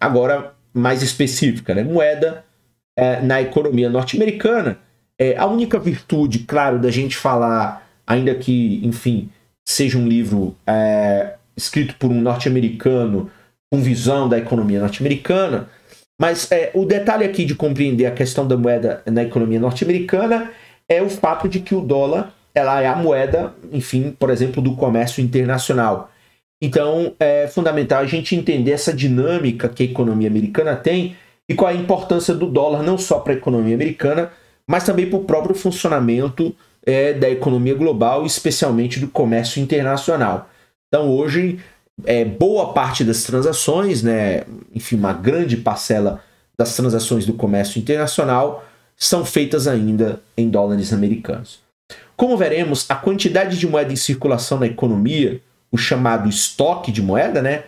agora mais específica, né? Moeda é, na economia norte-americana. É, a única virtude, claro, da gente falar, ainda que, enfim, seja um livro é, escrito por um norte-americano com visão da economia norte-americana, mas é, o detalhe aqui de compreender a questão da moeda na economia norte-americana é o fato de que o dólar ela é a moeda, enfim, por exemplo, do comércio internacional. Então, é fundamental a gente entender essa dinâmica que a economia americana tem e qual a importância do dólar, não só para a economia americana, mas também para o próprio funcionamento é, da economia global, especialmente do comércio internacional. Então, hoje, é, boa parte das transações, né, enfim, uma grande parcela das transações do comércio internacional são feitas ainda em dólares americanos. Como veremos, a quantidade de moeda em circulação na economia o chamado estoque de moeda, né?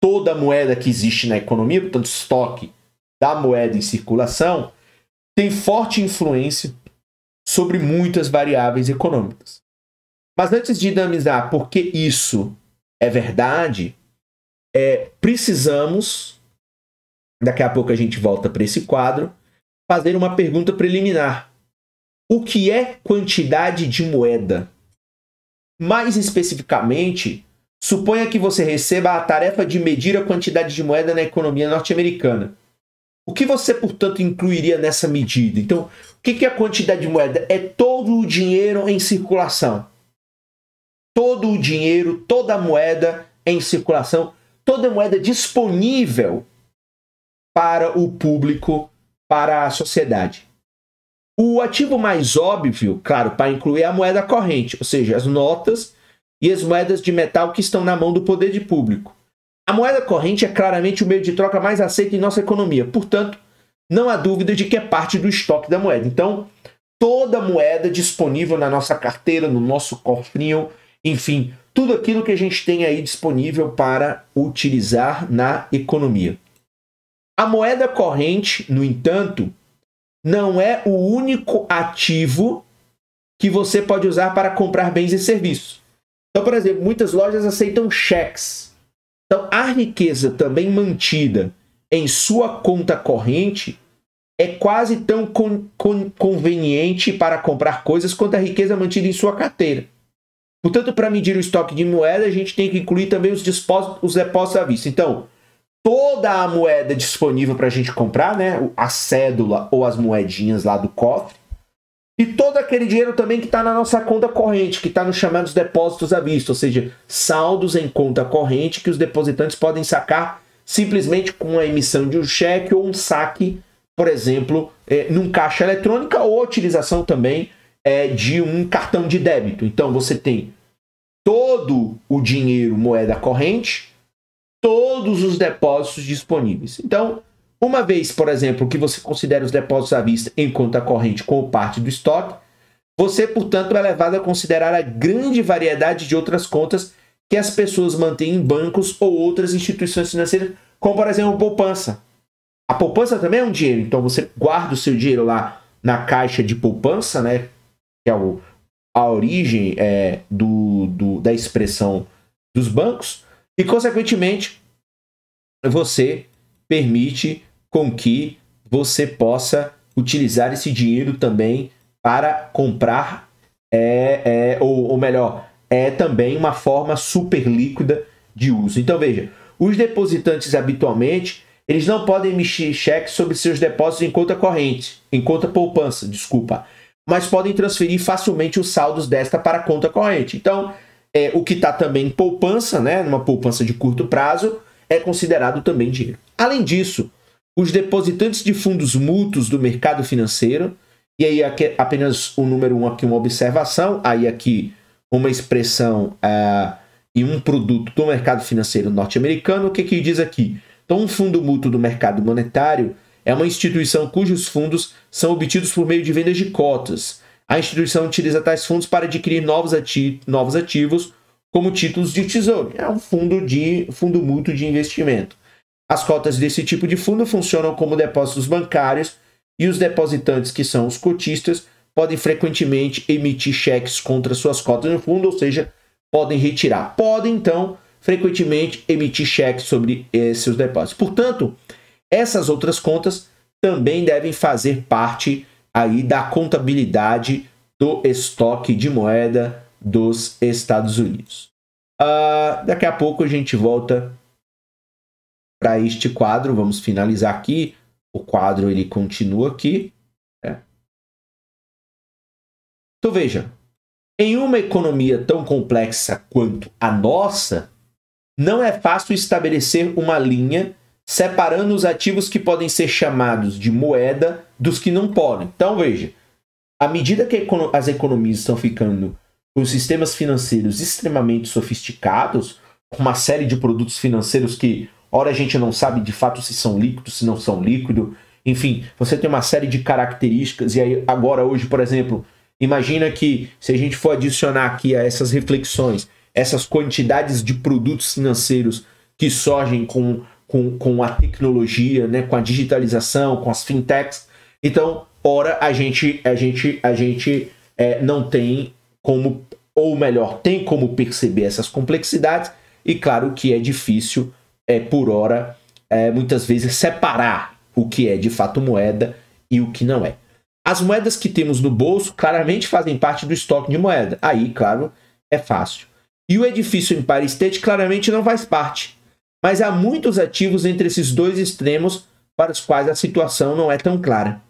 Toda moeda que existe na economia, portanto, estoque da moeda em circulação, tem forte influência sobre muitas variáveis econômicas. Mas antes de dinamizar por que isso é verdade, é, precisamos, daqui a pouco a gente volta para esse quadro, fazer uma pergunta preliminar. O que é quantidade de moeda? Mais especificamente, Suponha que você receba a tarefa de medir a quantidade de moeda na economia norte-americana. O que você, portanto, incluiria nessa medida? Então, o que é a quantidade de moeda? É todo o dinheiro em circulação. Todo o dinheiro, toda a moeda em circulação, toda a moeda disponível para o público, para a sociedade. O ativo mais óbvio, claro, para incluir é a moeda corrente, ou seja, as notas e as moedas de metal que estão na mão do poder de público. A moeda corrente é claramente o meio de troca mais aceito em nossa economia, portanto, não há dúvida de que é parte do estoque da moeda. Então, toda moeda disponível na nossa carteira, no nosso cofrinho, enfim, tudo aquilo que a gente tem aí disponível para utilizar na economia. A moeda corrente, no entanto, não é o único ativo que você pode usar para comprar bens e serviços. Então, por exemplo, muitas lojas aceitam cheques. Então, a riqueza também mantida em sua conta corrente é quase tão con con conveniente para comprar coisas quanto a riqueza mantida em sua carteira. Portanto, para medir o estoque de moeda, a gente tem que incluir também os, os depósitos à vista. Então, toda a moeda disponível para a gente comprar, né? a cédula ou as moedinhas lá do cofre, e todo aquele dinheiro também que está na nossa conta corrente, que está nos chamados depósitos à vista, ou seja, saldos em conta corrente que os depositantes podem sacar simplesmente com a emissão de um cheque ou um saque, por exemplo, é, num caixa eletrônica ou utilização também é, de um cartão de débito. Então você tem todo o dinheiro moeda corrente, todos os depósitos disponíveis. Então, uma vez, por exemplo, que você considera os depósitos à vista em conta corrente como parte do estoque, você, portanto, é levado a considerar a grande variedade de outras contas que as pessoas mantêm em bancos ou outras instituições financeiras, como, por exemplo, poupança. A poupança também é um dinheiro, então você guarda o seu dinheiro lá na caixa de poupança, né? Que é o, a origem é, do, do, da expressão dos bancos, e, consequentemente, você permite com que você possa utilizar esse dinheiro também para comprar, é, é, ou, ou melhor, é também uma forma super líquida de uso. Então veja, os depositantes habitualmente eles não podem mexer cheques sobre seus depósitos em conta corrente, em conta poupança, desculpa, mas podem transferir facilmente os saldos desta para a conta corrente. Então, é, o que está também em poupança, né, numa poupança de curto prazo, é considerado também dinheiro. Além disso, os depositantes de fundos mútuos do mercado financeiro, e aí aqui, é apenas o número 1 um aqui, uma observação, aí aqui uma expressão uh, e um produto do mercado financeiro norte-americano, o que, que diz aqui? Então, um fundo mútuo do mercado monetário é uma instituição cujos fundos são obtidos por meio de vendas de cotas. A instituição utiliza tais fundos para adquirir novos, ati novos ativos, como títulos de tesouro. É um fundo de fundo mútuo de investimento. As cotas desse tipo de fundo funcionam como depósitos bancários e os depositantes, que são os cotistas, podem frequentemente emitir cheques contra suas cotas no fundo, ou seja, podem retirar. Podem, então, frequentemente emitir cheques sobre eh, seus depósitos. Portanto, essas outras contas também devem fazer parte aí da contabilidade do estoque de moeda dos Estados Unidos. Uh, daqui a pouco a gente volta para este quadro. Vamos finalizar aqui. O quadro ele continua aqui. Né? Então veja, em uma economia tão complexa quanto a nossa, não é fácil estabelecer uma linha separando os ativos que podem ser chamados de moeda dos que não podem. Então veja, à medida que as economias estão ficando com sistemas financeiros extremamente sofisticados, uma série de produtos financeiros que Ora, a gente não sabe de fato se são líquidos, se não são líquidos. Enfim, você tem uma série de características. E aí, agora, hoje, por exemplo, imagina que se a gente for adicionar aqui a essas reflexões, essas quantidades de produtos financeiros que surgem com, com, com a tecnologia, né, com a digitalização, com as fintechs. Então, ora, a gente, a gente, a gente é, não tem como, ou melhor, tem como perceber essas complexidades. E claro que é difícil é, por hora, é, muitas vezes separar o que é de fato moeda e o que não é. As moedas que temos no bolso claramente fazem parte do estoque de moeda. Aí, claro, é fácil. E o edifício Empire State claramente não faz parte. Mas há muitos ativos entre esses dois extremos para os quais a situação não é tão clara.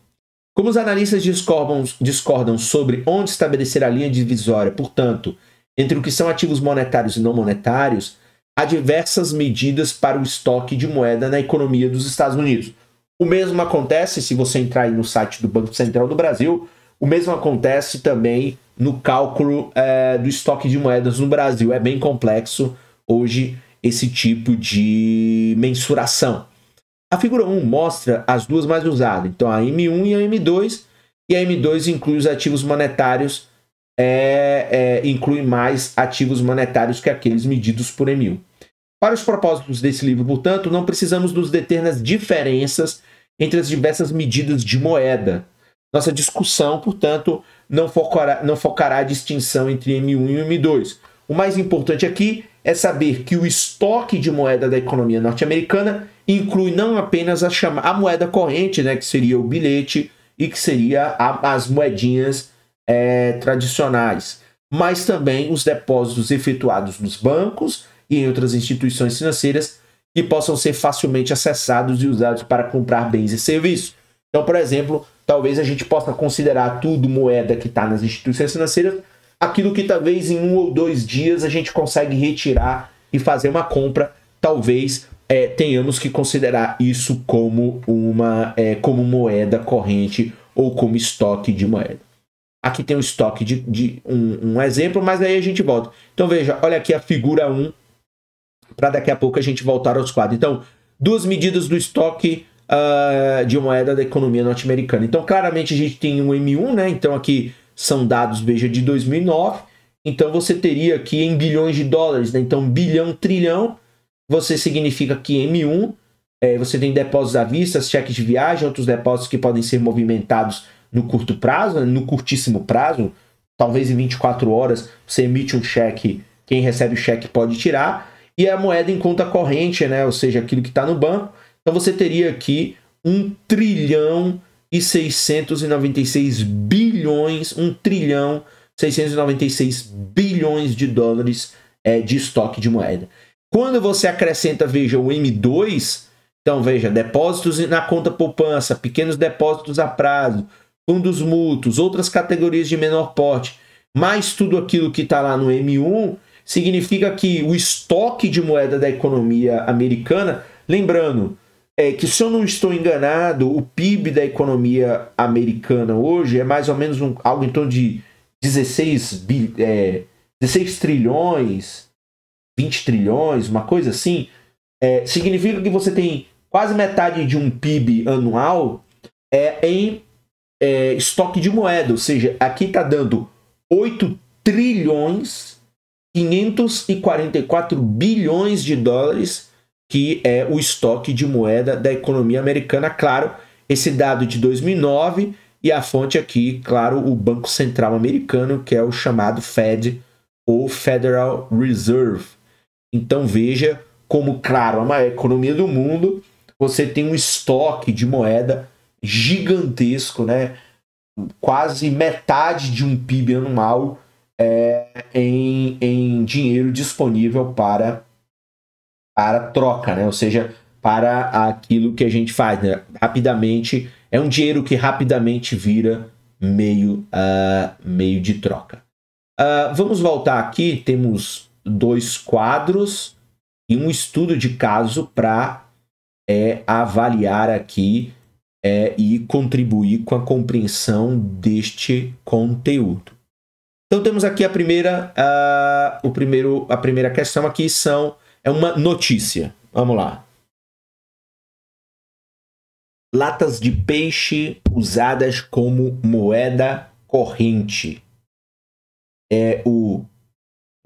Como os analistas discordam, discordam sobre onde estabelecer a linha divisória, portanto, entre o que são ativos monetários e não monetários, há diversas medidas para o estoque de moeda na economia dos Estados Unidos. O mesmo acontece se você entrar aí no site do Banco Central do Brasil, o mesmo acontece também no cálculo é, do estoque de moedas no Brasil. É bem complexo hoje esse tipo de mensuração. A figura 1 mostra as duas mais usadas, então a M1 e a M2, e a M2 inclui os ativos monetários é, é, inclui mais ativos monetários que aqueles medidos por M1. Para os propósitos desse livro, portanto, não precisamos nos deter nas diferenças entre as diversas medidas de moeda. Nossa discussão, portanto, não focará, não focará a distinção entre M1 e M2. O mais importante aqui é saber que o estoque de moeda da economia norte-americana inclui não apenas a, chama, a moeda corrente, né, que seria o bilhete, e que seria a, as moedinhas é, tradicionais, mas também os depósitos efetuados nos bancos e em outras instituições financeiras que possam ser facilmente acessados e usados para comprar bens e serviços. Então, por exemplo, talvez a gente possa considerar tudo moeda que está nas instituições financeiras, aquilo que talvez em um ou dois dias a gente consegue retirar e fazer uma compra, talvez é, tenhamos que considerar isso como uma é, como moeda corrente ou como estoque de moeda. Aqui tem um estoque de, de um, um, exemplo, mas aí a gente volta. Então veja, olha aqui a figura 1, para daqui a pouco a gente voltar aos quadros. Então, duas medidas do estoque uh, de moeda da economia norte-americana. Então, claramente a gente tem um M1, né? Então aqui são dados, veja, de 2009. Então você teria aqui em bilhões de dólares, né? Então, bilhão, trilhão, você significa que M1, é, eh, você tem depósitos à vista, cheques de viagem, outros depósitos que podem ser movimentados no curto prazo, né, no curtíssimo prazo, talvez em 24 horas você emite um cheque, quem recebe o cheque pode tirar, e a moeda em conta corrente, né? ou seja, aquilo que está no banco. Então você teria aqui um trilhão e 696 bilhões, um trilhão 696 bilhões de dólares é, de estoque de moeda. Quando você acrescenta, veja, o M2, então veja, depósitos na conta poupança, pequenos depósitos a prazo, fundos mútuos, outras categorias de menor porte, mais tudo aquilo que está lá no M1, significa que o estoque de moeda da economia americana, lembrando, é que se eu não estou enganado, o PIB da economia americana hoje é mais ou menos um, algo em torno de 16, bi, é, 16 trilhões, 20 trilhões, uma coisa assim. É, significa que você tem quase metade de um PIB anual é, em é, estoque de moeda, ou seja, aqui está dando 8 trilhões 544 bilhões de dólares, que é o estoque de moeda da economia americana. Claro, esse dado de 2009 e a fonte aqui, claro, o Banco Central Americano, que é o chamado Fed ou Federal Reserve. Então veja como, claro, é a maior economia do mundo, você tem um estoque de moeda gigantesco, né? Quase metade de um PIB anual é, em, em dinheiro disponível para, para troca, né? Ou seja, para aquilo que a gente faz, né? Rapidamente, é um dinheiro que rapidamente vira meio, uh, meio de troca. Uh, vamos voltar aqui, temos dois quadros e um estudo de caso para é, avaliar aqui é, e contribuir com a compreensão deste conteúdo. Então temos aqui a primeira, a, o primeiro, a primeira questão aqui são é uma notícia. Vamos lá. Latas de peixe usadas como moeda corrente. É o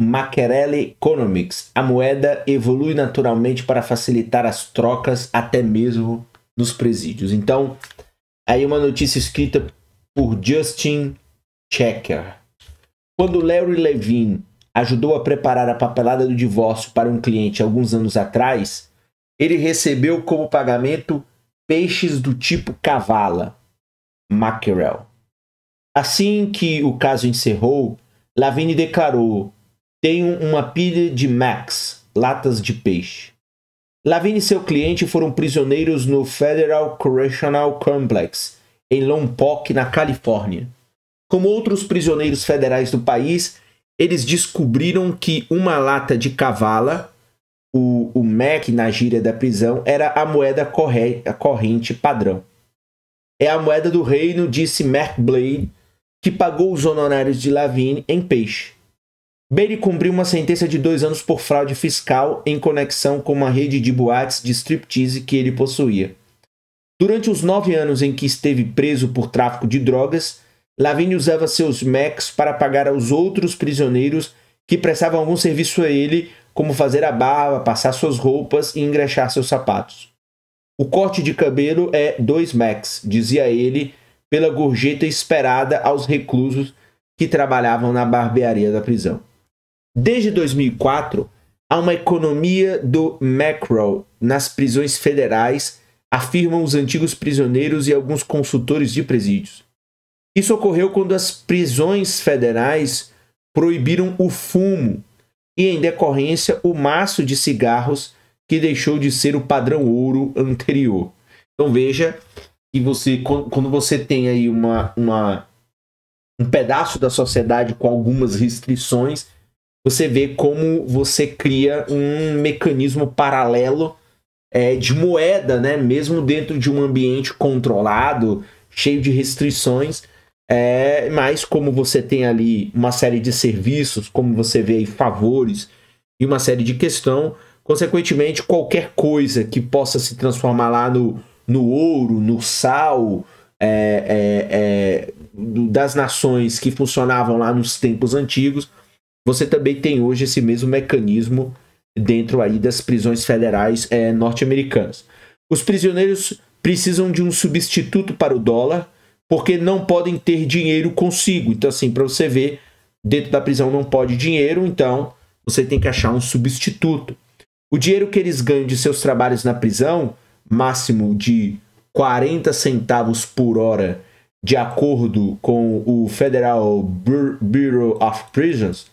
Makerele Economics. A moeda evolui naturalmente para facilitar as trocas, até mesmo nos presídios. Então, aí uma notícia escrita por Justin Checker. Quando Larry Levine ajudou a preparar a papelada do divórcio para um cliente alguns anos atrás, ele recebeu como pagamento peixes do tipo cavala, mackerel. Assim que o caso encerrou, Lavine declarou: Tenho uma pilha de Max, latas de peixe. Lavigne e seu cliente foram prisioneiros no Federal Correctional Complex, em Lompoc, na Califórnia. Como outros prisioneiros federais do país, eles descobriram que uma lata de cavala, o, o MEC na gíria da prisão, era a moeda corre a corrente padrão. É a moeda do reino, disse Mac Blade, que pagou os honorários de Lavigne em peixe. Bailey cumpriu uma sentença de dois anos por fraude fiscal em conexão com uma rede de boates de striptease que ele possuía. Durante os nove anos em que esteve preso por tráfico de drogas, Lavigne usava seus Macs para pagar aos outros prisioneiros que prestavam algum serviço a ele, como fazer a barba, passar suas roupas e engraxar seus sapatos. O corte de cabelo é dois Macs, dizia ele, pela gorjeta esperada aos reclusos que trabalhavam na barbearia da prisão. Desde 2004, há uma economia do mackerel nas prisões federais, afirmam os antigos prisioneiros e alguns consultores de presídios. Isso ocorreu quando as prisões federais proibiram o fumo e, em decorrência, o maço de cigarros que deixou de ser o padrão ouro anterior. Então veja que você, quando você tem aí uma, uma um pedaço da sociedade com algumas restrições, você vê como você cria um mecanismo paralelo é, de moeda, né? Mesmo dentro de um ambiente controlado, cheio de restrições. É, mas como você tem ali uma série de serviços, como você vê aí, favores e uma série de questão, consequentemente qualquer coisa que possa se transformar lá no, no ouro, no sal é, é, é das nações que funcionavam lá nos tempos antigos, você também tem hoje esse mesmo mecanismo dentro aí das prisões federais é, norte-americanas. Os prisioneiros precisam de um substituto para o dólar porque não podem ter dinheiro consigo. Então, assim, para você ver, dentro da prisão não pode dinheiro, então você tem que achar um substituto. O dinheiro que eles ganham de seus trabalhos na prisão, máximo de 40 centavos por hora, de acordo com o Federal Bureau of Prisons,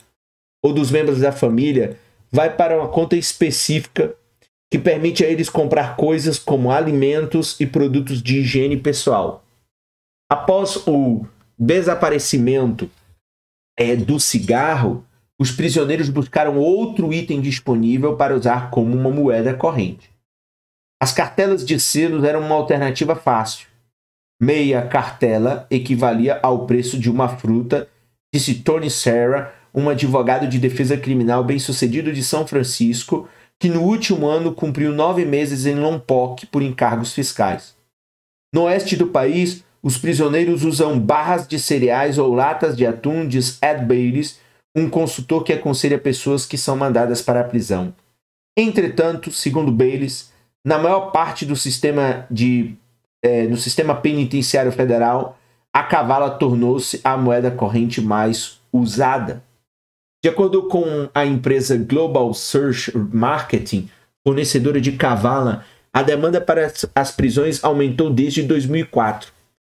ou dos membros da família vai para uma conta específica que permite a eles comprar coisas como alimentos e produtos de higiene pessoal. Após o desaparecimento é, do cigarro, os prisioneiros buscaram outro item disponível para usar como uma moeda corrente. As cartelas de selos eram uma alternativa fácil. Meia cartela equivalia ao preço de uma fruta, disse Tony Serra, um advogado de defesa criminal bem-sucedido de São Francisco, que no último ano cumpriu nove meses em Lompoc por encargos fiscais. No oeste do país, os prisioneiros usam barras de cereais ou latas de atum, diz Ed Bayliss, um consultor que aconselha pessoas que são mandadas para a prisão. Entretanto, segundo Bayliss, na maior parte do sistema de é, no sistema penitenciário federal, a cavala tornou-se a moeda corrente mais usada. De acordo com a empresa Global Search Marketing, fornecedora de cavala, a demanda para as prisões aumentou desde 2004.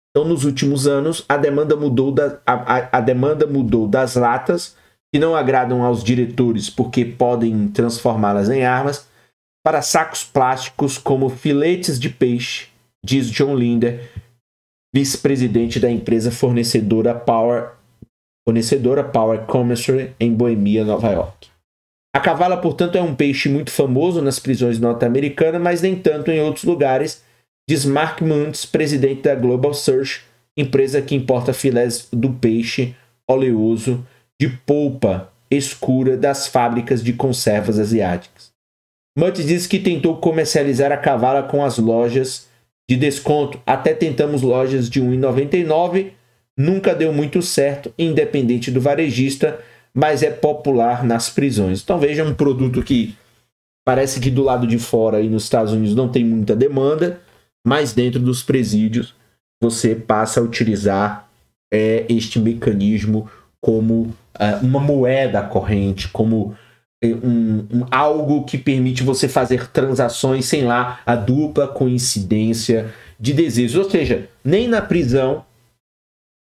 Então, nos últimos anos, a demanda mudou, da, a, a demanda mudou das latas, que não agradam aos diretores porque podem transformá-las em armas, para sacos plásticos como filetes de peixe, diz John Linder, vice-presidente da empresa fornecedora Power fornecedora Power Commissary em Boemia, Nova York. A cavala, portanto, é um peixe muito famoso nas prisões norte-americanas, mas nem tanto em outros lugares, diz Mark Muntz, presidente da Global Search, empresa que importa filés do peixe oleoso de polpa escura das fábricas de conservas asiáticas. Muntz diz que tentou comercializar a cavala com as lojas de desconto, até tentamos lojas de 1,99 nunca deu muito certo, independente do varejista, mas é popular nas prisões. Então veja é um produto que parece que do lado de fora e nos Estados Unidos não tem muita demanda, mas dentro dos presídios você passa a utilizar é, este mecanismo como é, uma moeda corrente, como é, um, um, algo que permite você fazer transações sem lá a dupla coincidência de desejos. Ou seja, nem na prisão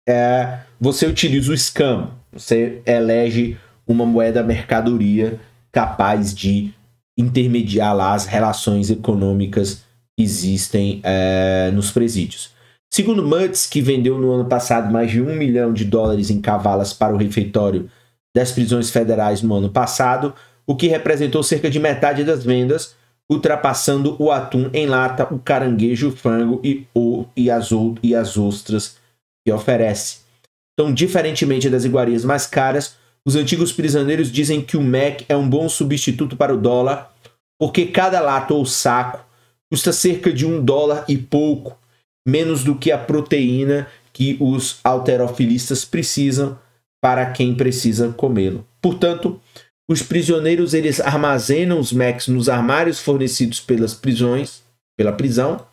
é, você utiliza o scam. Você elege uma moeda mercadoria capaz de intermediar lá as relações econômicas que existem é, nos presídios. Segundo Mutz, que vendeu no ano passado mais de um milhão de dólares em cavalas para o refeitório das prisões federais no ano passado, o que representou cerca de metade das vendas, ultrapassando o atum em lata, o caranguejo, o frango e, o, e, as, e as ostras que oferece. Então, diferentemente das iguarias mais caras, os antigos prisioneiros dizem que o MEC é um bom substituto para o dólar, porque cada lata ou saco custa cerca de um dólar e pouco, menos do que a proteína que os alterofilistas precisam para quem precisa comê-lo. Portanto, os prisioneiros eles armazenam os MECs nos armários fornecidos pelas prisões, pela prisão,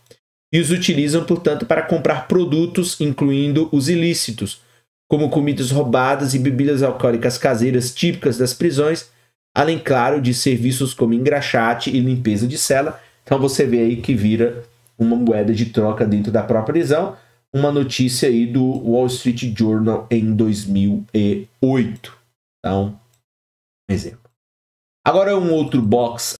e os utilizam, portanto, para comprar produtos, incluindo os ilícitos, como comidas roubadas e bebidas alcoólicas caseiras típicas das prisões, além, claro, de serviços como engraxate e limpeza de cela. Então você vê aí que vira uma moeda de troca dentro da própria prisão, uma notícia aí do Wall Street Journal em 2008. Então, exemplo. Agora um outro box